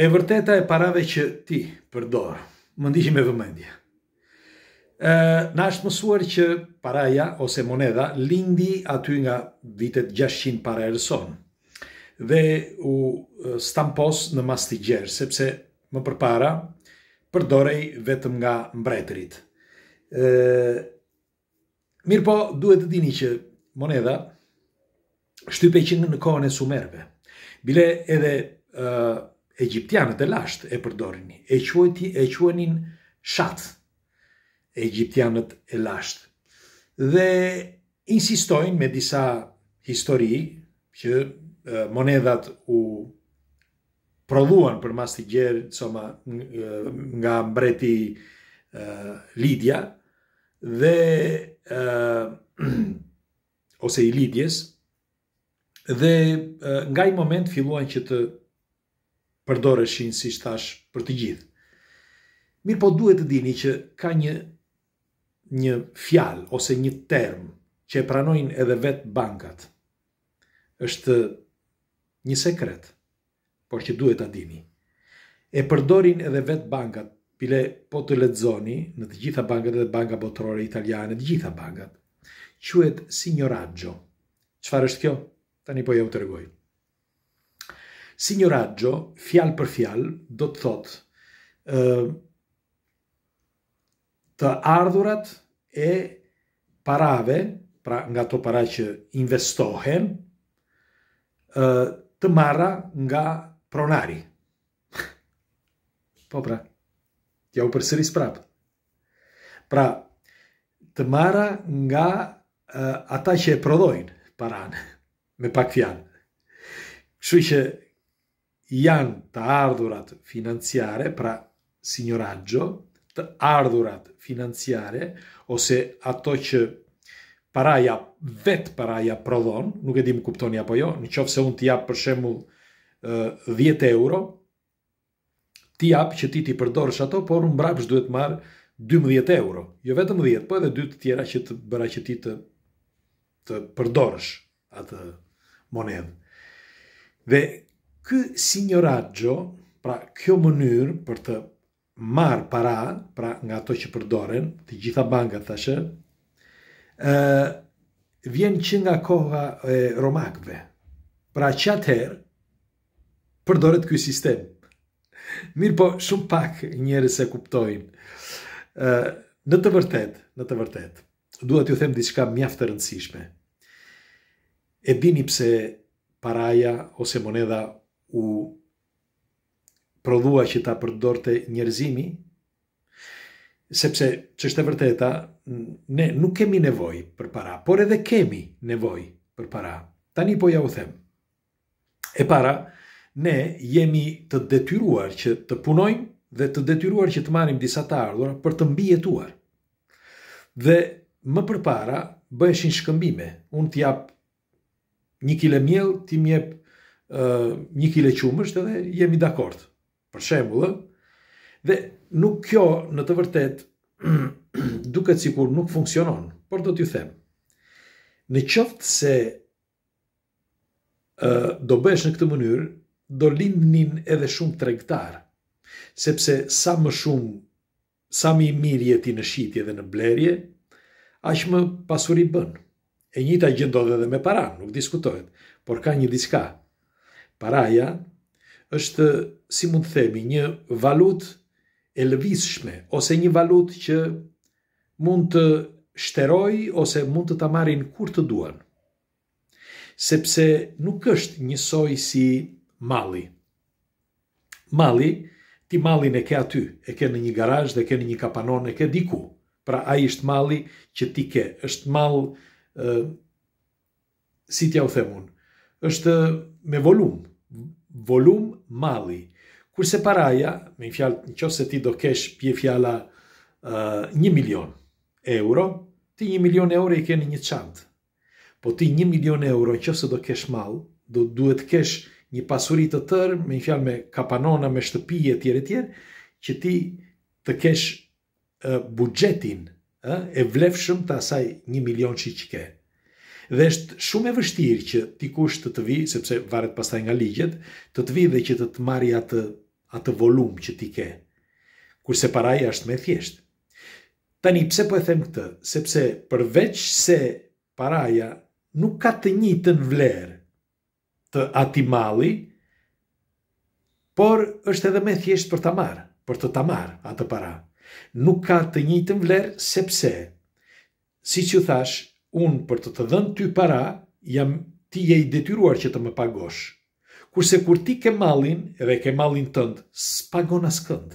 E vërteta e parave që ti përdorë, më ndihim e vëmendje. Në ashtë mësuar që paraja ose moneda lindi aty nga vitet 600 para e dhe u stampos në masti gjerë, sepse më përpara përdorej vetëm nga mbretërit. Mirë po, duhet të dini që moneda shtype që në kohën e sumerve. Bile edhe Egyptianët e lashtë e përdorin, e quajti e quenin shatë, e e lashtë. Dhe insistojnë me disa histori që monedat u prodhuan për mas të gjerë nga mbreti Lidja dhe ose i Lidjes dhe nga i moment filluan që të përdoreshin si shtash për të gjithë. Mirë po duhet të dini që ka një, një fjal ose një term që e pranojnë edhe vetë bankat. është një sekret, por që duhet të dini. E përdorin edhe vetë bankat, pile po të ledzoni në të gjitha bankat edhe banka botërore italiane, të gjitha bankat, quet signoraggio. Qëfar është kjo? Tani po jo të regojnë. Signoraggio, fjal për fjal, do të thotë ë të ardhurat e parave, pra nga ato para që investohen, ë të marra nga pronari. Po pra, ja u përsëris prapë. Pra, të marra nga ata që e prodhojnë paranë me pak fjalë. Kështu që janë të ardhurat financiare, pra signoraggio, të ardhurat financiare, ose ato që paraja, vet paraja prodhon, nuk e di më kuptoni apo jo, në qofë se unë t'i apë për shemull 10 euro, t'i apë që ti t'i përdorës ato, por unë mbrapsh duhet marë 12 euro, jo vetëm 10, po edhe 2 të tjera që të bëra që ti të, të përdorësh atë monedë. Dhe Ky signoraggio, pra kjo mënyrë për të marë para, pra nga ato që përdoren, të gjitha bankat të ë vjen që nga koha e romakve. Pra që atëherë, përdoret kjo sistem. Mirë po, shumë pak njerëz se kuptojnë. ë në të vërtet, në të vërtet, duhet ju them diçka mjaftë rëndësishme. E dini pse paraja ose moneda u prodhua që ta përdorte njerëzimi, sepse që është e vërteta, ne nuk kemi nevoj për para, por edhe kemi nevoj për para. Tani po ja u them. E para, ne jemi të detyruar që të punojmë dhe të detyruar që të marim disa të ardhura për të mbijetuar. Dhe më për para, bëheshin shkëmbime. Unë t'jap një kile mjel, ti mjep një kile qumësht edhe jemi dakord. Për shembulë, dhe nuk kjo në të vërtet duket sikur nuk funksionon, por do t'ju them. Në qoftë se ë do bësh në këtë mënyrë, do lindnin edhe shumë tregtar, sepse sa më shumë sa më mirë je ti në shitje dhe në blerje, aq më pasuri bën. E njëta gjë dhe edhe me paran, nuk diskutohet, por ka një diçka paraja është, si mund të themi, një valut e lëvishme, ose një valut që mund të shteroj ose mund të ta marrin kur të duan. Sepse nuk është njësoj si mali. Mali, ti malin e ke aty, e ke në një garaj dhe ke në një kapanon, e ke diku. Pra a shtë mali që ti ke, është mal, si tja u themun, është me volum, volum mali. Kurse paraja, me një fjalë, që se ti do kesh pje fjala një milion euro, ti një milion euro i keni një qantë. Po ti një milion euro, që se do kesh mal, do duhet kesh një pasurit të tërë, me një fjalë me kapanona, me shtëpije, tjere tjere, që ti të kesh bugjetin e vlefshëm të asaj një milion që i qikej. Dhe është shumë e vështirë që ti kush të të vi, sepse varet pastaj nga ligjet, të të vi dhe që të të marri atë atë volum që ti ke. Kurse paraja është më e thjeshtë. Tani pse po e them këtë? Sepse përveç se paraja nuk ka të njëjtën vlerë të atij malli, por është edhe më thjesht për ta marrë, për të ta marr atë para. Nuk ka të njëjtën vlerë sepse siç ju thashë, unë për të të dhënë ty para, jam ti je i detyruar që të më pagosh. Kurse kur ti ke malin dhe ke malin tënd, s'pagon as kënd.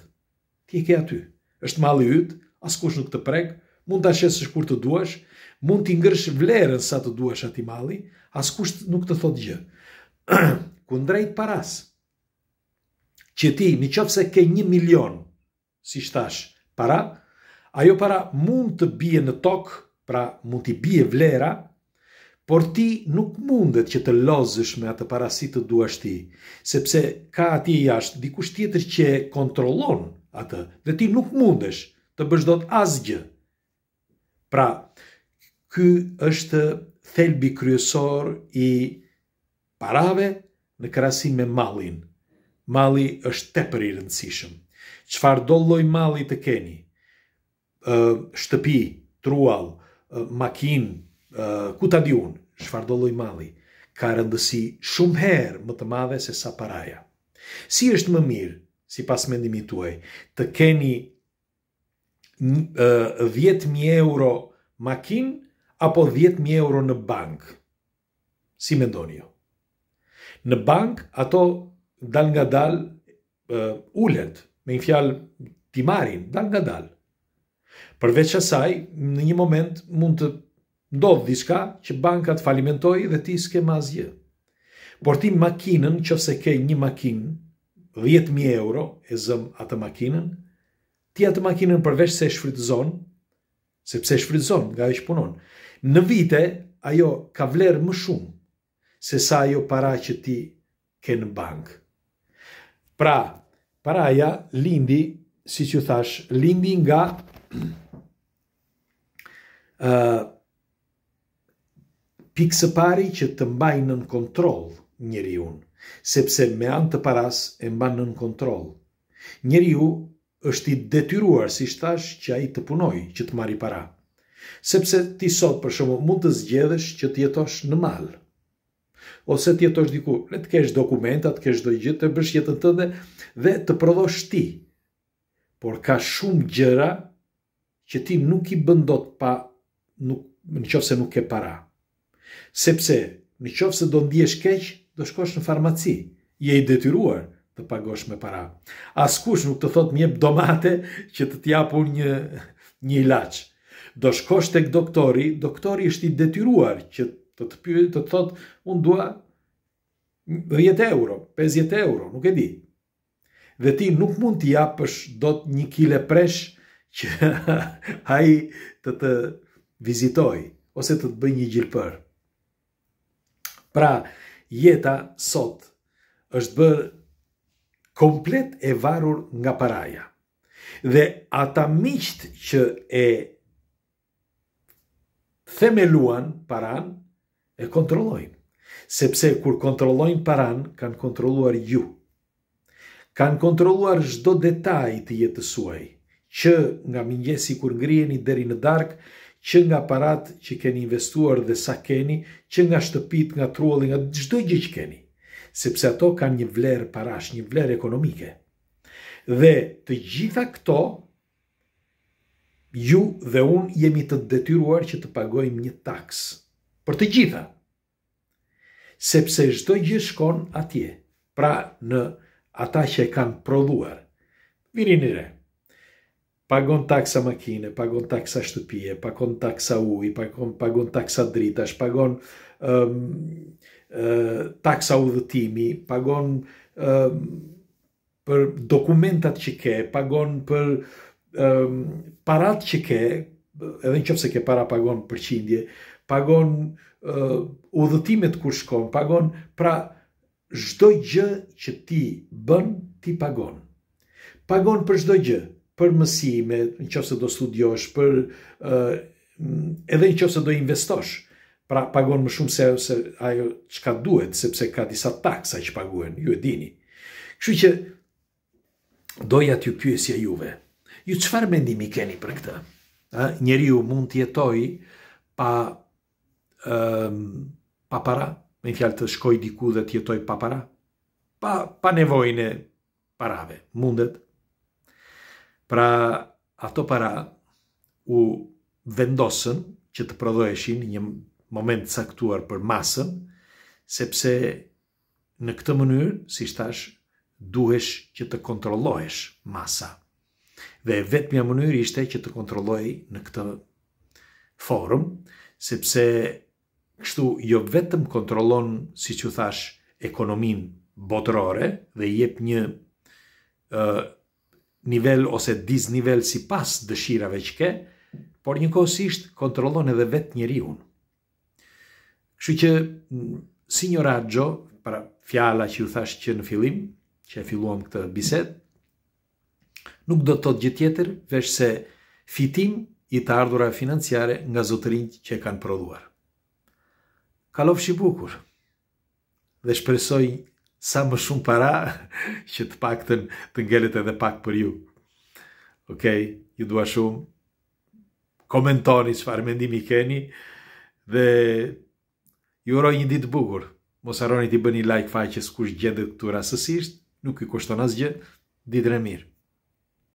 Ti e ke aty. Është mali yt, askush nuk të prek, mund ta shesësh kur të duash, mund t'i ngërsh vlerën sa të duash atij malli, askush nuk të thotë gjë. drejt paras. Që ti, në qofë se ke një milion, si shtash, para, ajo para mund të bie në tokë pra mund t'i bie vlera, por ti nuk mundet që të lozësh me atë parasit të duash ti, sepse ka ati jashtë dikush tjetër që kontrolon atë, dhe ti nuk mundesh të bëshdot asgjë. Pra, ky është thelbi kryesor i parave në krasim me malin. Mali është tepër i rëndësishëm. Qfar do loj mali të keni? Shtëpi, trual, shtëpi, makin, ku ta çfarë do shfardolloj mali, ka rëndësi shumë herë më të madhe se sa paraja. Si është më mirë, si pas mendimi tuaj, të keni 10.000 euro makin, apo 10.000 euro në bank? Si me ndoni jo? Në bank, ato dal nga dal ulet, me një fjalë timarin, dal nga dal. Përveç asaj, në një moment mund të ndodh diçka që banka të falimentoj dhe ti s'ke më asgjë. Por ti makinën, nëse ke një makinë 10000 euro e zëm atë makinën, ti atë makinën përveç se e shfrytëzon, sepse e shfrytëzon nga ai punon. Në vite ajo ka vlerë më shumë se sa ajo para që ti ke në bank. Pra, paraja lindi, si që thash, lindi nga pikë së pari që të mbaj në kontrol njëri unë, sepse me anë të paras e mba në kontrol. Njëri ju është i detyruar si shtash që a i të punoj që të mari para, sepse ti sot për shumë mund të zgjedhësh që të jetosh në malë, ose të jetosh diku, le të kesh dokumentat, të kesh dojgjë, të bësh jetën tënde dhe të prodhosh ti, por ka shumë gjëra që ti nuk i bëndot pa nuk, në qofë se nuk ke para. Sepse në qofë se do ndihesh keq, do shkosh në farmaci, je i detyruar të pagosh me para. Askush nuk të thot mjep domate që të t'japu një, një ilaq. Do shkosh tek doktori, doktori është i detyruar që të të pyet të thot un dua 10 euro, 50 euro, nuk e di. Dhe ti nuk mund t'i japësh dot 1 kg presh që ai të të vizitoj ose të të bëj një gjilpër. Pra, jeta sot është bërë komplet e varur nga paraja. Dhe ata miqt që e themeluan paran e kontrollojnë sepse kur kontrollojnë paran kanë kontrolluar ju kanë kontrolluar çdo detaj të jetës suaj që nga mëngjesi kur ngriheni deri në dark, që nga parat që keni investuar dhe sa keni, që nga shtëpit, nga trulli, nga çdo gjë që keni, sepse ato kanë një vlerë parash, një vlerë ekonomike. Dhe të gjitha këto ju dhe unë jemi të detyruar që të pagojmë një taks për të gjitha. Sepse çdo gjë shkon atje, pra në ata që e kanë prodhuar. Vini në Pagon taksa makine, pagon taksa shtëpije, pagon taksa uj, pagon, pagon taksa dritash, pagon um, uh, taksa udhëtimi, pagon um, për dokumentat që ke, pagon për um, parat që ke, edhe në qëpë se ke para pagon për qindje, pagon uh, udhëtimet kur shkon, pagon pra zdoj gjë që ti bën, ti pagon. Pagon për zdoj gjë, për mësime, në që se do studiosh, për, uh, edhe në që se do investosh, pra pagon më shumë se, se ajo që duhet, sepse ka disa taksa që paguen, ju e dini. Kështu që doja t'ju pjësja juve, ju qëfar mendimi keni për këtë? A, njeri ju mund t'jetoj pa, um, pa para, me në fjalë të shkoj diku dhe t'jetoj pa para, pa, pa nevojnë parave, mundet? Pra, ato para u vendosën që të prodheshin një moment caktuar për masën, sepse në këtë mënyrë, si shtash, duhesh që të kontrollohesh masa. Dhe vetëmja mënyrë ishte që të kontrolloj në këtë forum, sepse kështu jo vetëm kontrollon, si që thash, ekonomin botërore dhe jep një nivel ose disnivel si pas dëshirave që ke, por një kosisht kontrolon edhe vet njëri unë. Shë që mm, si një ragjo, para fjala që ju thash që në filim, që e filuam këtë biset, nuk do të të gjithë tjetër, vesh se fitim i të ardhura financiare nga zotërin që e kanë produar. Kalof shi bukur, dhe shpresoj sa më shumë para që të pak të, të ngellit edhe pak për ju. Okej, okay, ju dua shumë, komentoni që farë mendimi keni, dhe ju uroj një ditë bugur, mos arroni t'i bëni like faqës kush gjendet këtu rasësisht, nuk i kushton asgjë, ditën e mirë.